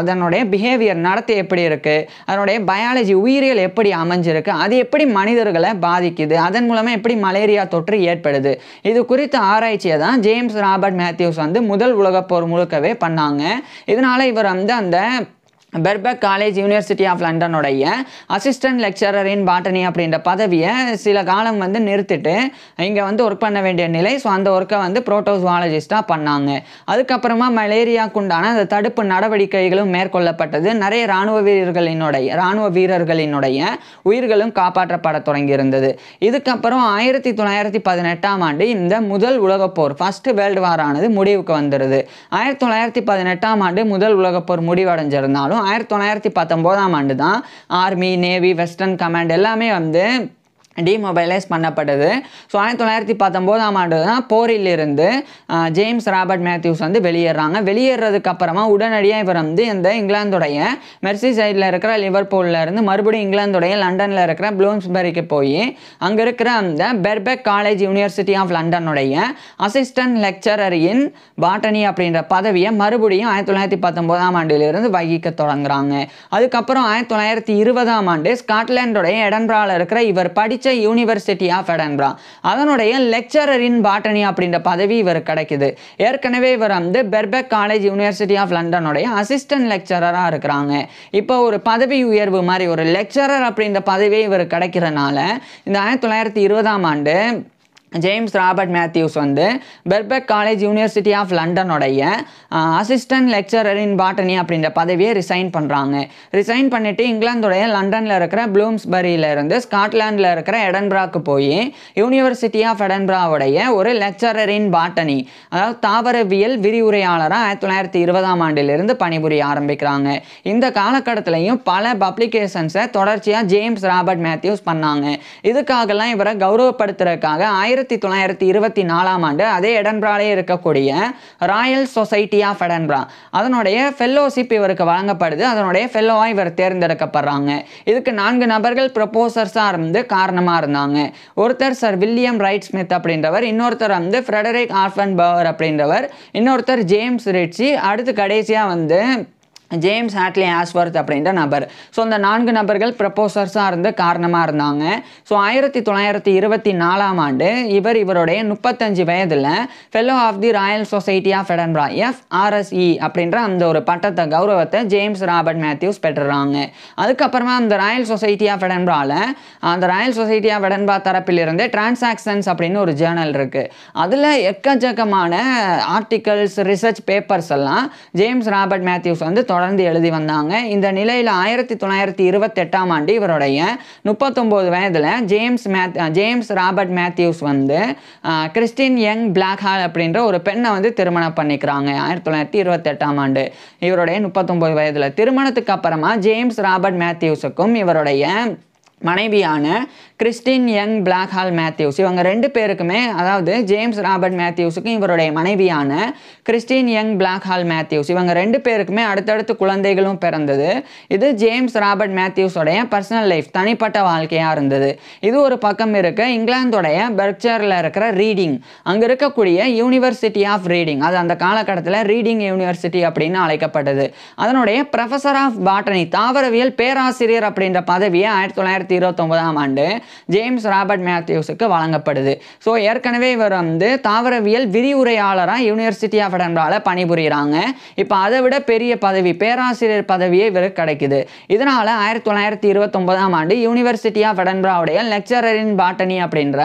[SPEAKER 1] அதனுடைய பிஹேவியர் நடத்தை எப்படி இருக்குது அதனுடைய பயாலஜி உயிரியல் எப்படி அமைஞ்சிருக்கு அது எப்படி மனிதர்களை பாதிக்குது அதன் மூலமாக எப்படி மலேரியா தொற்று ஏற்படுது இது குறித்த ஆராய்ச்சியை தான் தான் ஜேம்ஸ் ராபர்ட் மேத்யூஸ் வந்து முதல் உலகப்போர் முழுக்கவே பண்ணாங்க இதனால் இவர் வந்து அந்த பெர்பக் காலேஜ் யூனிவர்சிட்டி ஆஃப் லண்டனுடைய அசிஸ்டன்ட் லெக்சரர் இன் பாட்டனி அப்படின்ற பதவியை சில காலம் வந்து நிறுத்திட்டு இங்கே வந்து ஒர்க் பண்ண வேண்டிய நிலை ஸோ அந்த ஒர்க்கை வந்து புரோட்டோசுவாலஜிஸ்டாக பண்ணாங்க அதுக்கப்புறமா மலேரியாக்குண்டான அந்த தடுப்பு நடவடிக்கைகளும் மேற்கொள்ளப்பட்டது நிறைய இராணுவ வீரர்களினுடைய இராணுவ வீரர்களினுடைய உயிர்களும் காப்பாற்றப்பட தொடங்கியிருந்தது இதுக்கப்புறம் ஆயிரத்தி தொள்ளாயிரத்தி பதினெட்டாம் ஆண்டு இந்த முதல் உலகப்போர் ஃபஸ்ட்டு வேர்ல்டு வாரானது முடிவுக்கு வந்துடுது ஆயிரத்தி தொள்ளாயிரத்தி பதினெட்டாம் ஆண்டு முதல் உலகப்போர் முடிவடைஞ்சிருந்தாலும் ஆயிரத்தி தொள்ளாயிரத்தி பத்தொம்போதாம் ஆண்டு தான் ஆர்மி நேவி வெஸ்டர்ன் கமாண்ட் எல்லாமே வந்து டிமொபைலைஸ் பண்ணப்பட்டது ஸோ ஆயிரத்தி தொள்ளாயிரத்தி பத்தொம்போதாம் ஆண்டு தான் போரிலிருந்து ஜேம்ஸ் ராபர்ட் மேத்யூஸ் வந்து வெளியேறாங்க வெளியேறதுக்கு அப்புறமா உடனடியாக இவர் வந்து இந்த இங்கிலாந்துடைய மெர்சி சைடில் இருக்கிற லிவர்பூலில் இருந்து மறுபடியும் இங்கிலாந்துடைய லண்டனில் இருக்கிற ப்ளூம்ஸ்பெரிக்கு போய் அங்கே இருக்கிற அந்த பெர்பெக் காலேஜ் யூனிவர்சிட்டி ஆஃப் லண்டனுடைய அசிஸ்டன்ட் லெக்சரர் இன் பாட்டனி அப்படின்ற பதவியை மறுபடியும் ஆயிரத்தி தொள்ளாயிரத்தி பத்தொம்போதாம் ஆண்டிலிருந்து வகிக்க தொடங்குறாங்க அதுக்கப்புறம் ஆயிரத்தி தொள்ளாயிரத்தி இருபதாம் ஆண்டு ஸ்காட்லாண்டுடைய எடன்பிராவில் இருக்கிற இவர் படி பிரபலமிச்ச யூனிவர்சிட்டி ஆஃப் எடன்பரா அதனுடைய லெக்சரர் இன் பாட்டனி அப்படின்ற பதவி இவர் கிடைக்குது ஏற்கனவே இவர் வந்து பெர்பெக் காலேஜ் யூனிவர்சிட்டி ஆஃப் லண்டனுடைய அசிஸ்டன்ட் லெக்சரராக இருக்கிறாங்க இப்போ ஒரு பதவி உயர்வு மாதிரி ஒரு லெக்சரர் அப்படின்ற பதவி இவர் கிடைக்கிறனால இந்த ஆயிரத்தி தொள்ளாயிரத்தி இருபதாம் ஆண்டு ஜேம்ஸ் ராபர்ட் மேத்யூஸ் வந்து பெர்பெக் காலேஜ் யூனிவர்சிட்டி ஆஃப் லண்டனுடைய அசிஸ்டன்ட் லெக்சரர் இன் பாட்டனி அப்படின்ற பதவியை ரிசைன் பண்ணுறாங்க ரிசைன் பண்ணிவிட்டு இங்கிலாந்துடைய லண்டனில் இருக்கிற ப்ளூம்ஸ்பரியில் இருந்து ஸ்காட்லாண்டில் இருக்கிற எடன்பிராக்கு போய் யூனிவர்சிட்டி ஆஃப் எடன்பிராவுடைய ஒரு லெக்சரர் இன் பாட்டனி அதாவது தாவரவியல் விரிவுரையாளராக ஆயிரத்தி தொள்ளாயிரத்தி இருபதாம் ஆண்டிலிருந்து பணிபுரிய ஆரம்பிக்கிறாங்க இந்த காலகட்டத்திலையும் பல பப்ளிகேஷன்ஸை தொடர்ச்சியாக ஜேம்ஸ் ராபர்ட் மேத்யூஸ் பண்ணாங்க இதுக்காகலாம் இவரை கௌரவப்படுத்துறதுக்காக ஆயிரத்தி ஆயிரத்தி தொள்ளாயிரத்தி இருபத்தி நாலாம் ஆண்டு அதே எடன்பிராலே இருக்கக்கூடிய ராயல் சொசைட்டி ஆஃப் எடன்பிரா அதனுடைய ஃபெல்லோஷிப் இவருக்கு வழங்கப்படுது அதனுடைய ஃபெல்லோவாக இவர் தேர்ந்தெடுக்கப்படுறாங்க இதுக்கு நான்கு நபர்கள் ப்ரொப்போசர்ஸாக இருந்து காரணமாக இருந்தாங்க ஒருத்தர் சார் வில்லியம் ரைட் ஸ்மித் அப்படின்றவர் இன்னொருத்தர் வந்து ஃப்ரெடரிக் ஆர்ஃபன் பவர் அப்படின்றவர் இன்னொருத்தர் ஜேம்ஸ் ரிட்சி அடுத்து கடைசியாக வந்து ஜேம்ஸ் ஹாட்லி ஆஸ்வர்த் அப்படின்ற நபர் ஸோ அந்த நான்கு நபர்கள் ப்ரப்போசர்ஸாக இருந்து காரணமாக இருந்தாங்க ஸோ ஆயிரத்தி தொள்ளாயிரத்தி இருபத்தி நாலாம் ஆண்டு இவர் இவருடைய முப்பத்தஞ்சு வயதில் fellow of the royal society of F FRSE அப்படின்ற அந்த ஒரு பட்டத்தை கௌரவத்தை ஜேம்ஸ் ராபர்ட் மேத்யூஸ் பெற்றுறாங்க அதுக்கப்புறமா அந்த ராயல் சொசைட்டி ஆஃப் எடன்பராவில் அந்த ராயல் சொசைட்டி ஆஃப் எடன்ப்ரா தரப்பிலிருந்து டிரான்சாக்ஷன்ஸ் அப்படின்னு ஒரு ஜேர்னல் இருக்குது அதில் எக்கச்சக்கமான ஆர்டிகல்ஸ் ரிசர்ச் பேப்பர்ஸ் எல்லாம் ஜேம்ஸ் ராபர்ட் மேத்யூஸ் வந்து தொடர்ந்து தொடர்ந்து எழுதி வந்தாங்க இந்த நிலையில் ஆயிரத்தி தொள்ளாயிரத்தி இருபத்தெட்டாம் ஆண்டு இவருடைய முப்பத்தொம்போது வயதில் ஜேம்ஸ் மேத் ஜேம்ஸ் ராபர்ட் மேத்யூஸ் வந்து கிறிஸ்டின் யங் ஹால் அப்படின்ற ஒரு பெண்ணை வந்து திருமணம் பண்ணிக்கிறாங்க ஆயிரத்தி தொள்ளாயிரத்தி இருபத்தெட்டாம் ஆண்டு இவருடைய முப்பத்தொம்போது வயதில் திருமணத்துக்கு அப்புறமா ஜேம்ஸ் ராபர்ட் மேத்யூஸுக்கும் இவருடைய மனைவியான கிறிஸ்டின் யங் பிளாக்ஹால் மேத்யூஸ் இவங்க ரெண்டு பேருக்குமே அதாவது ஜேம்ஸ் ராபர்ட் மேத்யூஸுக்கும் இவருடைய மனைவியான கிறிஸ்டின் யங் பிளாக்ஹால் மேத்யூஸ் இவங்க ரெண்டு பேருக்குமே அடுத்தடுத்து குழந்தைகளும் பிறந்தது இது ஜேம்ஸ் ராபர்ட் மேத்யூஸோடைய பர்சனல் லைஃப் தனிப்பட்ட வாழ்க்கையாக இருந்தது இது ஒரு பக்கம் இருக்க இங்கிலாந்துடைய பெர்க்சரில் இருக்கிற ரீடிங் அங்கே இருக்கக்கூடிய யூனிவர்சிட்டி ஆஃப் ரீடிங் அது அந்த காலகட்டத்தில் ரீடிங் யூனிவர்சிட்டி அப்படின்னு அழைக்கப்பட்டது அதனுடைய ப்ரொஃபஸர் ஆஃப் பாட்டனி தாவரவியல் பேராசிரியர் அப்படின்ற பதவியை ஆயிரத்தி தொள்ளாயிரத்தி ரெண்டாயிரத்தி இருபத்தொன்பதாம் ஆண்டு ஜேம்ஸ் ராபர்ட் மேத்யூஸுக்கு வழங்கப்படுது ஸோ ஏற்கனவே இவர் வந்து தாவரவியல் விரிவுரையாளராக யூனிவர்சிட்டி ஆஃப் எடன்பால பணிபுரிகிறாங்க இப்போ அதை விட பெரிய பதவி பேராசிரியர் பதவியே இவருக்கு கிடைக்குது இதனால் ஆயிரத்தி தொள்ளாயிரத்தி இருபத்தொன்பதாம் ஆண்டு யூனிவர்சிட்டி ஆஃப் அடன்பராவுடைய லெக்சரின் பாட்டனி அப்படின்ற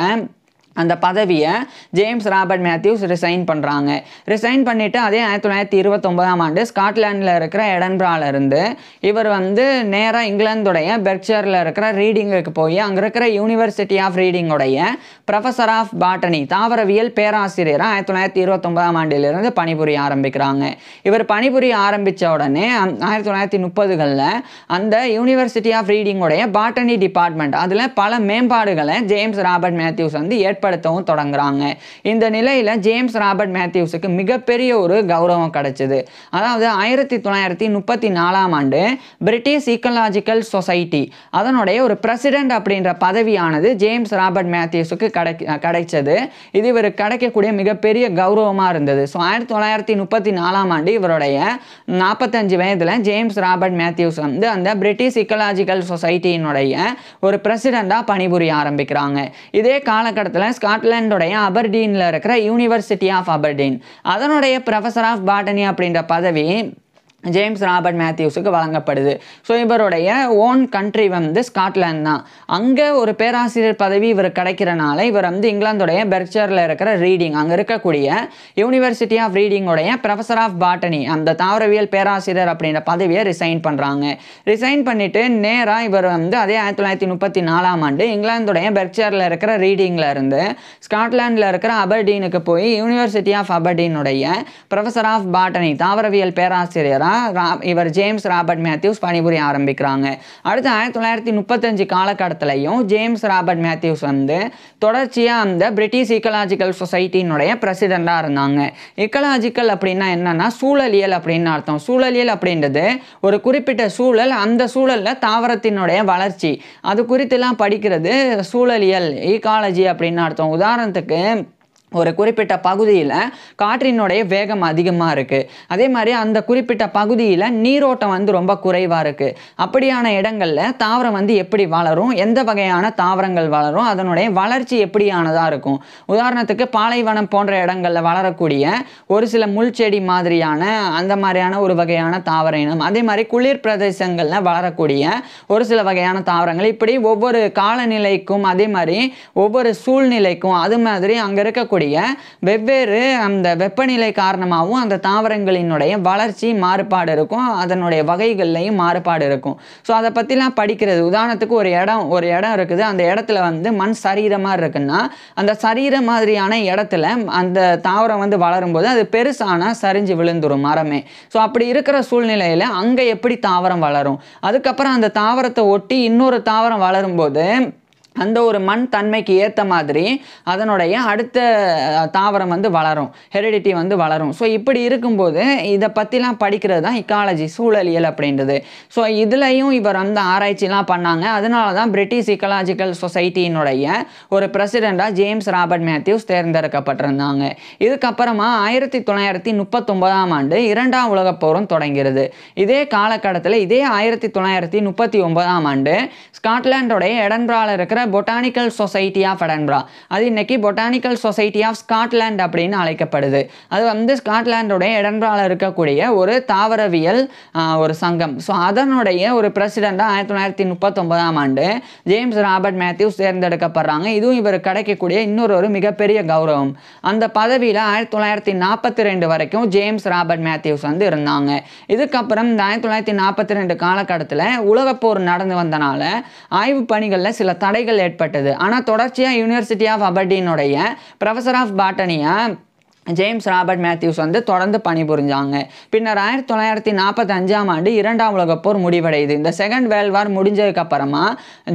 [SPEAKER 1] அந்த பதவியை ஜேம்ஸ் ராபர்ட் மேத்யூஸ் ரிசைன் பண்ணுறாங்க ரிசைன் பண்ணிவிட்டு அதே ஆயிரத்தி தொள்ளாயிரத்தி இருபத்தொம்போதாம் ஆண்டு ஸ்காட்லாண்டில் இருக்கிற இருந்து இவர் வந்து நேராக இங்கிலாந்துடைய பெர்க்ஷரில் இருக்கிற ரீடிங்குக்கு போய் அங்கே இருக்கிற யூனிவர்சிட்டி ஆஃப் ரீடிங்குடைய ப்ரொஃபஸர் ஆஃப் பாட்டனி தாவரவியல் பேராசிரியராக ஆயிரத்தி தொள்ளாயிரத்தி இருபத்தொன்பதாம் ஆண்டிலிருந்து பணிபுரிய ஆரம்பிக்கிறாங்க இவர் பணிபுரிய ஆரம்பித்த உடனே ஆயிரத்தி தொள்ளாயிரத்தி முப்பதுகளில் அந்த யூனிவர்சிட்டி ஆஃப் ரீடிங்குடைய பாட்டனி டிபார்ட்மெண்ட் அதில் பல மேம்பாடுகளை ஜேம்ஸ் ராபர்ட் மேத்யூஸ் வந்து ஏற்படுத்த வெளிப்படுத்தவும் தொடங்குறாங்க இந்த நிலையில் ஜேம்ஸ் ராபர்ட் மேத்யூஸுக்கு மிகப்பெரிய ஒரு கௌரவம் கிடைச்சது அதாவது ஆயிரத்தி தொள்ளாயிரத்தி முப்பத்தி நாலாம் ஆண்டு பிரிட்டிஷ் ஈக்கலாஜிக்கல் சொசைட்டி அதனுடைய ஒரு பிரசிடென்ட் அப்படின்ற பதவியானது ஜேம்ஸ் ராபர்ட் மேத்யூஸுக்கு கிடை கிடைச்சது இது இவர் கிடைக்கக்கூடிய மிகப்பெரிய கௌரவமாக இருந்தது ஸோ ஆயிரத்தி தொள்ளாயிரத்தி முப்பத்தி நாலாம் ஆண்டு இவருடைய நாற்பத்தஞ்சு வயதில் ஜேம்ஸ் ராபர்ட் மேத்யூஸ் வந்து அந்த பிரிட்டிஷ் இக்கலாஜிக்கல் சொசைட்டியினுடைய ஒரு பிரசிடெண்டாக பணிபுரிய ஆரம்பிக்கிறாங்க இதே காலகட்டத்தில் ஸ்காட்லாண்டோடைய அபர்டீனில் இருக்கிற யூனிவர்சிட்டி ஆஃப் அபர்டீன் அதனுடைய ப்ரொஃபஸர் ஆஃப் பாட்டனி அப்படின்ற பதவி ஜேம்ஸ் ராபர்ட் மேத்யூஸுக்கு வழங்கப்படுது ஸோ இவருடைய ஓன் கண்ட்ரி வந்து ஸ்காட்லாந்து தான் அங்கே ஒரு பேராசிரியர் பதவி இவர் கிடைக்கிறனால இவர் வந்து இங்கிலாந்துடைய பெர்ச்சரில் இருக்கிற ரீடிங் அங்கே இருக்கக்கூடிய யூனிவர்சிட்டி ஆஃப் ரீடிங்குடைய ப்ரொஃபஸர் ஆஃப் பாட்டனி அந்த தாவரவியல் பேராசிரியர் அப்படின்ற பதவியை ரிசைன் பண்ணுறாங்க ரிசைன் பண்ணிவிட்டு நேராக இவர் வந்து அதே ஆயிரத்தி தொள்ளாயிரத்தி முப்பத்தி நாலாம் ஆண்டு இங்கிலாந்துடைய பெர்ச்சரில் இருக்கிற ரீடிங்கில் இருந்து ஸ்காட்லாண்டில் இருக்கிற அபர்டீனுக்கு போய் யூனிவர்சிட்டி ஆஃப் அபர்டீனுடைய ப்ரொஃபஸர் ஆஃப் பாட்டனி தாவரவியல் பேராசிரியராக ரா இவர் ஜேம்ஸ் ராபர்ட் மேத்யூஸ் பணிபுரிய ஆரம்பிக்கிறாங்க அடுத்து ஆயிரத்தி தொள்ளாயிரத்தி முப்பத்தஞ்சு காலகட்டத்திலையும் ஜேம்ஸ் ராபர்ட் மேத்யூஸ் வந்து தொடர்ச்சியாக அந்த பிரிட்டிஷ் இக்கலாஜிக்கல் சொசைட்டினுடைய பிரசிடெண்டாக இருந்தாங்க இக்கலாஜிக்கல் அப்படின்னா என்னென்னா சூழலியல் அப்படின்னு அர்த்தம் சூழலியல் அப்படின்றது ஒரு குறிப்பிட்ட சூழல் அந்த சூழலில் தாவரத்தினுடைய வளர்ச்சி அது குறித்துலாம் படிக்கிறது சூழலியல் ஈக்காலஜி அப்படின்னு அர்த்தம் உதாரணத்துக்கு ஒரு குறிப்பிட்ட பகுதியில் காற்றினுடைய வேகம் அதிகமாக இருக்குது அதே மாதிரி அந்த குறிப்பிட்ட பகுதியில் நீரோட்டம் வந்து ரொம்ப குறைவாக இருக்குது அப்படியான இடங்களில் தாவரம் வந்து எப்படி வளரும் எந்த வகையான தாவரங்கள் வளரும் அதனுடைய வளர்ச்சி எப்படியானதாக இருக்கும் உதாரணத்துக்கு பாலைவனம் போன்ற இடங்களில் வளரக்கூடிய ஒரு சில முள் செடி மாதிரியான அந்த மாதிரியான ஒரு வகையான தாவர இனம் அதே மாதிரி குளிர் பிரதேசங்களில் வளரக்கூடிய ஒரு சில வகையான தாவரங்கள் இப்படி ஒவ்வொரு காலநிலைக்கும் அதே மாதிரி ஒவ்வொரு சூழ்நிலைக்கும் அது மாதிரி அங்கே இருக்கக்கூடிய இருக்கக்கூடிய வெவ்வேறு அந்த வெப்பநிலை காரணமாகவும் அந்த தாவரங்களினுடைய வளர்ச்சி மாறுபாடு இருக்கும் அதனுடைய வகைகள்லையும் மாறுபாடு இருக்கும் ஸோ அதை பற்றிலாம் படிக்கிறது உதாரணத்துக்கு ஒரு இடம் ஒரு இடம் இருக்குது அந்த இடத்துல வந்து மண் சரீரமாக இருக்குன்னா அந்த சரீர மாதிரியான இடத்துல அந்த தாவரம் வந்து வளரும்போது அது பெருசானால் சரிஞ்சு விழுந்துடும் மரமே ஸோ அப்படி இருக்கிற சூழ்நிலையில் அங்கே எப்படி தாவரம் வளரும் அதுக்கப்புறம் அந்த தாவரத்தை ஒட்டி இன்னொரு தாவரம் வளரும்போது அந்த ஒரு மண் தன்மைக்கு ஏற்ற மாதிரி அதனுடைய அடுத்த தாவரம் வந்து வளரும் ஹெரிடிட்டி வந்து வளரும் ஸோ இப்படி இருக்கும்போது இதை பற்றிலாம் படிக்கிறது தான் இக்காலஜி சூழலியல் அப்படின்றது ஸோ இதுலேயும் இவர் அந்த ஆராய்ச்சிலாம் பண்ணாங்க அதனால தான் பிரிட்டிஷ் இக்காலாஜிக்கல் சொசைட்டியினுடைய ஒரு பிரசிடெண்ட்டாக ஜேம்ஸ் ராபர்ட் மேத்யூஸ் தேர்ந்தெடுக்கப்பட்டிருந்தாங்க இதுக்கப்புறமா ஆயிரத்தி தொள்ளாயிரத்தி முப்பத்தொன்பதாம் ஆண்டு இரண்டாம் உலகப் போரும் தொடங்கிறது இதே காலகட்டத்தில் இதே ஆயிரத்தி தொள்ளாயிரத்தி முப்பத்தி ஒன்பதாம் ஆண்டு ஸ்காட்லாண்டோடைய இடன்றால் இருக்கிற இருக்கிற பொட்டானிக்கல் சொசைட்டி ஆஃப் எடன்பரா அது இன்னைக்கு பொட்டானிக்கல் சொசைட்டி ஆஃப் ஸ்காட்லாண்ட் அப்படின்னு அழைக்கப்படுது அது வந்து ஸ்காட்லாண்டோடைய எடன்பராவில் இருக்கக்கூடிய ஒரு தாவரவியல் ஒரு சங்கம் ஸோ அதனுடைய ஒரு பிரசிடெண்ட்டாக ஆயிரத்தி தொள்ளாயிரத்தி முப்பத்தொன்பதாம் ஆண்டு ஜேம்ஸ் ராபர்ட் மேத்யூஸ் தேர்ந்தெடுக்கப்படுறாங்க இதுவும் இவர் கிடைக்கக்கூடிய இன்னொரு ஒரு மிகப்பெரிய கௌரவம் அந்த பதவியில் ஆயிரத்தி தொள்ளாயிரத்தி நாற்பத்தி ரெண்டு வரைக்கும் ஜேம்ஸ் ராபர்ட் மேத்யூஸ் வந்து இருந்தாங்க இதுக்கப்புறம் இந்த ஆயிரத்தி தொள்ளாயிரத்தி நாற்பத்தி ரெண்டு காலகட்டத்தில் உலகப்போர் நடந்து வந்தனால ஆய்வு பணிகளில் சில தடைகள் ஏற்பட்டது ஆனால் தொடர்ச்சியாக யூனிவர்சிட்டி ஆஃப் அபர்டீனுடைய ப்ரொஃபஸர் ஆஃப் பாட்டனியா ஜேம்ஸ் ராபர்ட் மேத்யூஸ் வந்து தொடர்ந்து பணிபுரிஞ்சாங்க பின்னர் ஆயிரத்தி தொள்ளாயிரத்தி நாற்பத்தஞ்சாம் ஆண்டு இரண்டாம் உலகப்போர் போர் முடிவடையுது இந்த செகண்ட் வேர்ல்ட் வார் முடிஞ்சதுக்கப்புறமா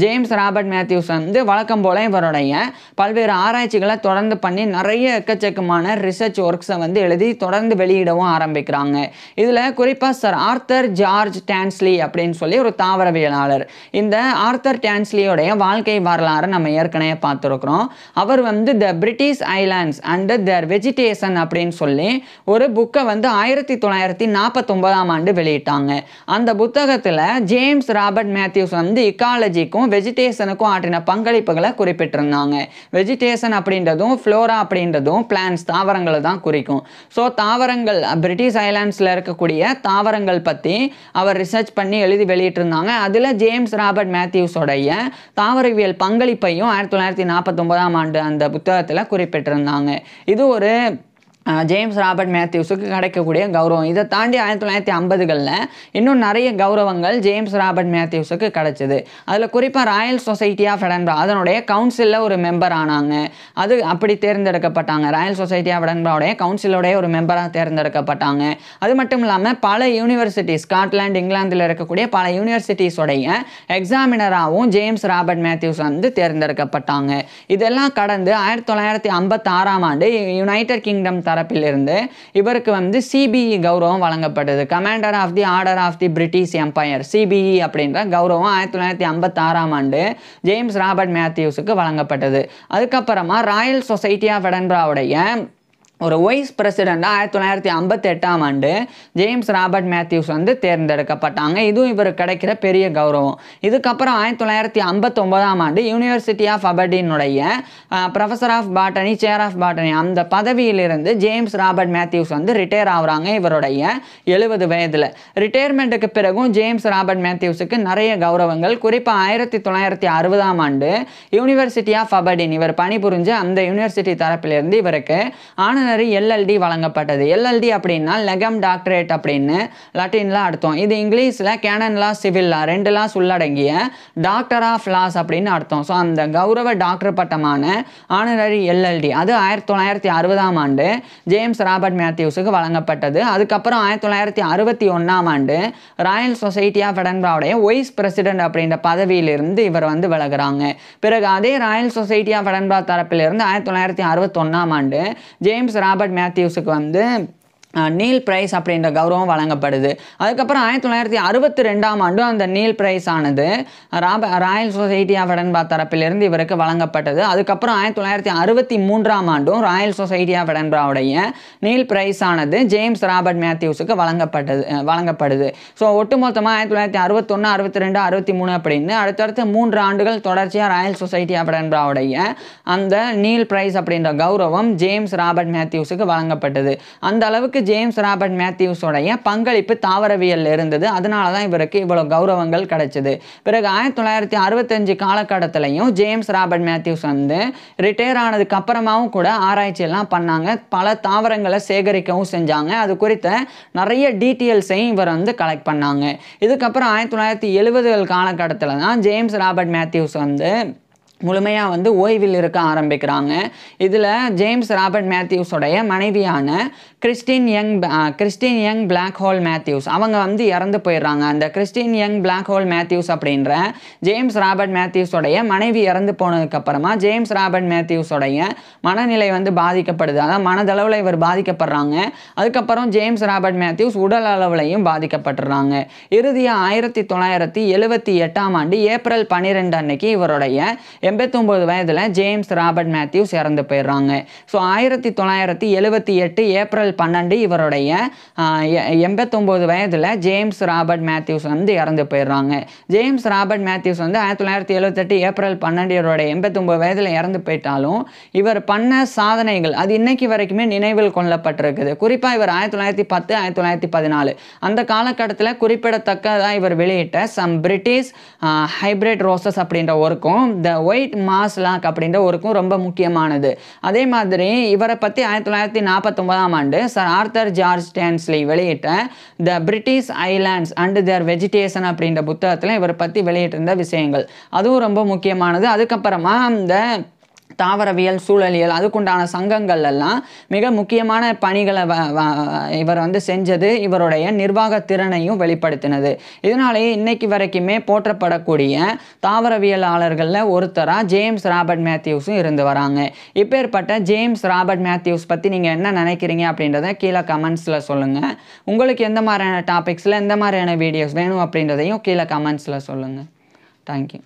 [SPEAKER 1] ஜேம்ஸ் ராபர்ட் மேத்யூஸ் வந்து வழக்கம் போல இவருடைய பல்வேறு ஆராய்ச்சிகளை தொடர்ந்து பண்ணி நிறைய எக்கச்சக்கமான ரிசர்ச் ஒர்க்ஸை வந்து எழுதி தொடர்ந்து வெளியிடவும் ஆரம்பிக்கிறாங்க இதில் குறிப்பாக சார் ஆர்த்தர் ஜார்ஜ் டான்ஸ்லி அப்படின்னு சொல்லி ஒரு தாவரவியலாளர் இந்த ஆர்த்தர் டான்ஸ்லியோடைய வாழ்க்கை வரலாறு நம்ம ஏற்கனவே பார்த்துருக்குறோம் அவர் வந்து the British Islands and their vegetation medicine அப்படின்னு சொல்லி ஒரு புக்கை வந்து ஆயிரத்தி தொள்ளாயிரத்தி நாற்பத்தொம்பதாம் ஆண்டு வெளியிட்டாங்க அந்த புத்தகத்தில் ஜேம்ஸ் ராபர்ட் மேத்யூஸ் வந்து இக்காலஜிக்கும் வெஜிடேஷனுக்கும் ஆற்றின பங்களிப்புகளை குறிப்பிட்டிருந்தாங்க வெஜிடேஷன் அப்படின்றதும் ஃப்ளோரா அப்படின்றதும் பிளான்ஸ் தாவரங்களை தான் குறிக்கும் ஸோ தாவரங்கள் பிரிட்டிஷ் ஐலாண்ட்ஸில் இருக்கக்கூடிய தாவரங்கள் பற்றி அவர் ரிசர்ச் பண்ணி எழுதி வெளியிட்டிருந்தாங்க அதில் ஜேம்ஸ் ராபர்ட் மேத்யூஸோடைய தாவரவியல் பங்களிப்பையும் ஆயிரத்தி தொள்ளாயிரத்தி நாற்பத்தொம்பதாம் ஆண்டு அந்த புத்தகத்தில் குறிப்பிட்டிருந்தாங்க இது ஒரு ஜேம்ஸ் ராபர்ட் மேத்யூஸுக்கு கிடைக்கக்கூடிய கௌரவம் இதை தாண்டி ஆயிரத்தி தொள்ளாயிரத்தி ஐம்பதுகளில் இன்னும் நிறைய கௌரவங்கள் ஜேம்ஸ் ராபர்ட் மேத்யூஸுக்கு கிடைச்சிது அதில் குறிப்பாக ராயல் சொசைட்டி ஆஃப் எடன்பா அதனுடைய கவுன்சிலில் ஒரு மெம்பர் ஆனாங்க அது அப்படி தேர்ந்தெடுக்கப்பட்டாங்க ராயல் சொசைட்டி ஆஃப் எடன்பாவுடைய கவுன்சிலோடைய ஒரு மெம்பராக தேர்ந்தெடுக்கப்பட்டாங்க அது மட்டும் இல்லாமல் பல யூனிவர்சிட்டி ஸ்காட்லாண்ட் இங்கிலாந்தில் இருக்கக்கூடிய பல யூனிவர்சிட்டிஸோடைய எக்ஸாமினராகவும் ஜேம்ஸ் ராபர்ட் மேத்யூஸ் வந்து தேர்ந்தெடுக்கப்பட்டாங்க இதெல்லாம் கடந்து ஆயிரத்தி தொள்ளாயிரத்தி ஐம்பத்தாறாம் ஆண்டு யுனைடெட் கிங்டம் தர தரப்பிலிருந்து இவருக்கு வந்து சிபிஇ e கௌரவம் வழங்கப்பட்டது Commander of the Order of the British Empire CBE அப்படின்ற கௌரவம் ஆயிரத்தி தொள்ளாயிரத்தி ஐம்பத்தாறாம் ஆண்டு ஜேம்ஸ் ராபர்ட் மேத்யூஸுக்கு வழங்கப்பட்டது அதுக்கப்புறமா ராயல் சொசைட்டி ஆஃப் எடன்பிராவுடைய ஒரு வைஸ் பிரசிடண்ட் ஆயிரத்தி தொள்ளாயிரத்தி ஐம்பத்தெட்டாம் ஆண்டு ஜேம்ஸ் ராபர்ட் மேத்யூஸ் வந்து தேர்ந்தெடுக்கப்பட்டாங்க இதுவும் இவர் கிடைக்கிற பெரிய கௌரவம் இதுக்கப்புறம் ஆயிரத்தி தொள்ளாயிரத்தி ஐம்பத்தொம்போதாம் ஆண்டு யூனிவர்சிட்டி ஆஃப் அபர்டீனுடைய professor of botany chair of botany அந்த பதவியிலிருந்து ஜேம்ஸ் ராபர்ட் மேத்யூஸ் வந்து ரிட்டையர் ஆகுறாங்க இவருடைய எழுபது வயதில் ரிட்டையர்மெண்ட்டுக்கு பிறகும் ஜேம்ஸ் ராபர்ட் மேத்யூஸுக்கு நிறைய கௌரவங்கள் குறிப்பாக ஆயிரத்தி தொள்ளாயிரத்தி அறுபதாம் ஆண்டு யூனிவர்சிட்டி ஆஃப் அபர்டீன் இவர் பணிபுரிஞ்சு அந்த யூனிவர்சிட்டி தரப்பிலிருந்து இவருக்கு ஆனால் ஆனரரி எல்எல்டி வழங்கப்பட்டது எல்எல்டி அப்படின்னா லெகம் டாக்டரேட் அப்படின்னு லட்டினில் அர்த்தம் இது இங்கிலீஷில் கேனன் லா சிவில் லா ரெண்டு லாஸ் உள்ளடங்கிய டாக்டர் ஆஃப் லாஸ் அப்படின்னு அர்த்தம் ஸோ அந்த கௌரவ டாக்டர் பட்டமான ஆனரரி எல்எல்டி அது ஆயிரத்தி தொள்ளாயிரத்தி அறுபதாம் ஆண்டு ஜேம்ஸ் ராபர்ட் மேத்யூஸுக்கு வழங்கப்பட்டது அதுக்கப்புறம் ஆயிரத்தி தொள்ளாயிரத்தி அறுபத்தி ஒன்றாம் ஆண்டு ராயல் சொசைட்டி ஆஃப் எடன்பிராவுடைய வைஸ் பிரசிடென்ட் அப்படின்ற பதவியிலிருந்து இவர் வந்து விலகிறாங்க பிறகு அதே ராயல் சொசைட்டி ஆஃப் எடன்பிரா தரப்பிலிருந்து ஆயிரத்தி தொள்ளாயிரத்தி அறுபத்தொன்னாம் ஆண்டு ஜேம்ஸ் சொல்கிறான் பட் மேத்யூஸுக்கு வந்து நீல் பிரைஸ் அப்படின்ற கௌரவம் வழங்கப்படுது அதுக்கப்புறம் ஆயிரத்தி தொள்ளாயிரத்தி அறுபத்தி ரெண்டாம் ஆண்டு அந்த நீல் பிரைஸ் ஆனது ராப ராயல் சொசைட்டி ஆஃப் எடன்பா தரப்பிலிருந்து இவருக்கு வழங்கப்பட்டது அதுக்கப்புறம் ஆயிரத்தி தொள்ளாயிரத்தி அறுபத்தி மூன்றாம் ஆண்டும் ராயல் சொசைட்டி ஆஃப் எடன்பாவுடைய நீல் பிரைஸ் ஆனது ஜேம்ஸ் ராபர்ட் மேத்யூஸுக்கு வழங்கப்பட்டது வழங்கப்படுது ஸோ ஒட்டுமொத்தமாக ஆயிரத்தி தொள்ளாயிரத்தி அறுபத்தொன்று அறுபத்தி ரெண்டு அறுபத்தி மூணு அப்படின்னு அடுத்தடுத்து மூன்று ஆண்டுகள் தொடர்ச்சியாக ராயல் சொசைட்டி ஆஃப் எடன்பாவுடைய அந்த நீல் பிரைஸ் அப்படின்ற கௌரவம் ஜேம்ஸ் ராபர்ட் மேத்யூஸுக்கு வழங்கப்பட்டது அந்த அளவுக்கு ஜேம்ஸ் ராபர்ட் மேத்யூஸோடைய பங்களிப்பு தாவரவியல் இருந்தது அதனால தான் இவருக்கு இவ்வளோ கௌரவங்கள் கிடைச்சது பிறகு ஆயிரத்தி தொள்ளாயிரத்தி அறுபத்தஞ்சு காலகட்டத்திலையும் ஜேம்ஸ் ராபர்ட் மேத்யூஸ் வந்து ரிட்டையர் ஆனதுக்கு அப்புறமாவும் கூட ஆராய்ச்சியெல்லாம் பண்ணாங்க பல தாவரங்களை சேகரிக்கவும் செஞ்சாங்க அது குறித்த நிறைய டீட்டெயில்ஸையும் இவர் வந்து கலெக்ட் பண்ணாங்க இதுக்கப்புறம் ஆயிரத்தி தொள்ளாயிரத்தி எழுபதுகள் காலகட்டத்தில் தான் ஜேம்ஸ் ராபர்ட் மேத்யூஸ் வந்து முழுமையாக வந்து ஓய்வில் இருக்க ஆரம்பிக்கிறாங்க இதில் ஜேம்ஸ் ராபர்ட் மேத்யூஸோடைய மனைவியான Christine Young Christine Young Blackhall Matthews அவங்க வந்து இறந்து போயிடுறாங்க அந்த Christine Young Blackhall Matthews அப்படின்ற ஜேம்ஸ் ராபர்ட் மேத்யூஸோடைய மனைவி இறந்து போனதுக்கப்புறமா ஜேம்ஸ் ராபர்ட் மேத்யூஸோடைய மனநிலை வந்து பாதிக்கப்படுது அதான் மனதளவில் இவர் பாதிக்கப்படுறாங்க அதுக்கப்புறம் ஜேம்ஸ் ராபர்ட் மேத்யூஸ் உடல் அளவுலையும் பாதிக்கப்பட்டுறாங்க இறுதியாக ஆயிரத்தி தொள்ளாயிரத்தி எழுபத்தி எட்டாம் ஆண்டு ஏப்ரல் பன்னிரெண்டு அன்னைக்கு இவருடைய எண்பத்தொம்போது வயதில் ஜேம்ஸ் ராபர்ட் மேத்யூஸ் இறந்து போயிடுறாங்க ஸோ ஆயிரத்தி தொள்ளாயிரத்தி எழுபத்தி எட்டு ஏப்ரல் பன்னெண்டு இவருடைய எண்பத்தொம்போது வயதில் ஜேம்ஸ் ராபர்ட் மேத்யூஸ் வந்து இறந்து போயிடுறாங்க ஜேம்ஸ் ராபர்ட் மேத்யூஸ் வந்து ஆயிரத்தி தொள்ளாயிரத்தி எழுபத்தெட்டு ஏப்ரல் பன்னெண்டு இவருடைய எண்பத்தொம்பது வயதில் இறந்து போயிட்டாலும் இவர் பண்ண சாதனைகள் அது இன்றைக்கு வரைக்குமே நினைவில் கொள்ளப்பட்டிருக்குது குறிப்பாக இவர் ஆயிரத்தி தொள்ளாயிரத்தி பத்து ஆயிரத்தி தொள்ளாயிரத்தி பதினாலு அந்த காலகட்டத்தில் குறிப்பிடத்தக்கதாக இவர் வெளியிட்ட சம் பிரிட்டிஷ் ஹைப்ரிட் ரோசஸ் அப்படின்ற ஒர்க்கும் த ஒயிட் மாஸ் லாக் அப்படின்ற ஒருக்கும் ரொம்ப முக்கியமானது அதே மாதிரி இவரை பற்றி ஆயிரத்தி தொள்ளாயிரத்தி நாற்பத்தொம்பதாம் ஆண்டு சார் ஆர்த்தர் ஜார்ஜ் டேன்ஸ்லி வெளியிட்ட the British Islands and their vegetation அப்படின்ற புத்தகத்தில் இவரை பற்றி வெளியிட்டிருந்த விஷயங்கள் அதுவும் ரொம்ப முக்கியமானது அதுக்கப்புறமா இந்த தாவரவியல் சூழலியல் அதுக்குண்டான சங்கங்கள் எல்லாம் மிக முக்கியமான பணிகளை இவர் வந்து செஞ்சது இவருடைய நிர்வாக திறனையும் வெளிப்படுத்தினது இதனாலேயே இன்னைக்கு வரைக்குமே போற்றப்படக்கூடிய தாவரவியலாளர்களில் ஒருத்தராக ஜேம்ஸ் ராபர்ட் மேத்யூஸும் இருந்து வராங்க இப்பேற்பட்ட ஜேம்ஸ் ராபர்ட் மேத்யூஸ் பற்றி நீங்கள் என்ன நினைக்கிறீங்க அப்படின்றத கீழே கமெண்ட்ஸில் சொல்லுங்கள் உங்களுக்கு எந்த மாதிரியான டாபிக்ஸில் எந்த மாதிரியான வீடியோஸ் வேணும் அப்படின்றதையும் கீழே கமெண்ட்ஸில் சொல்லுங்கள் தேங்க்யூ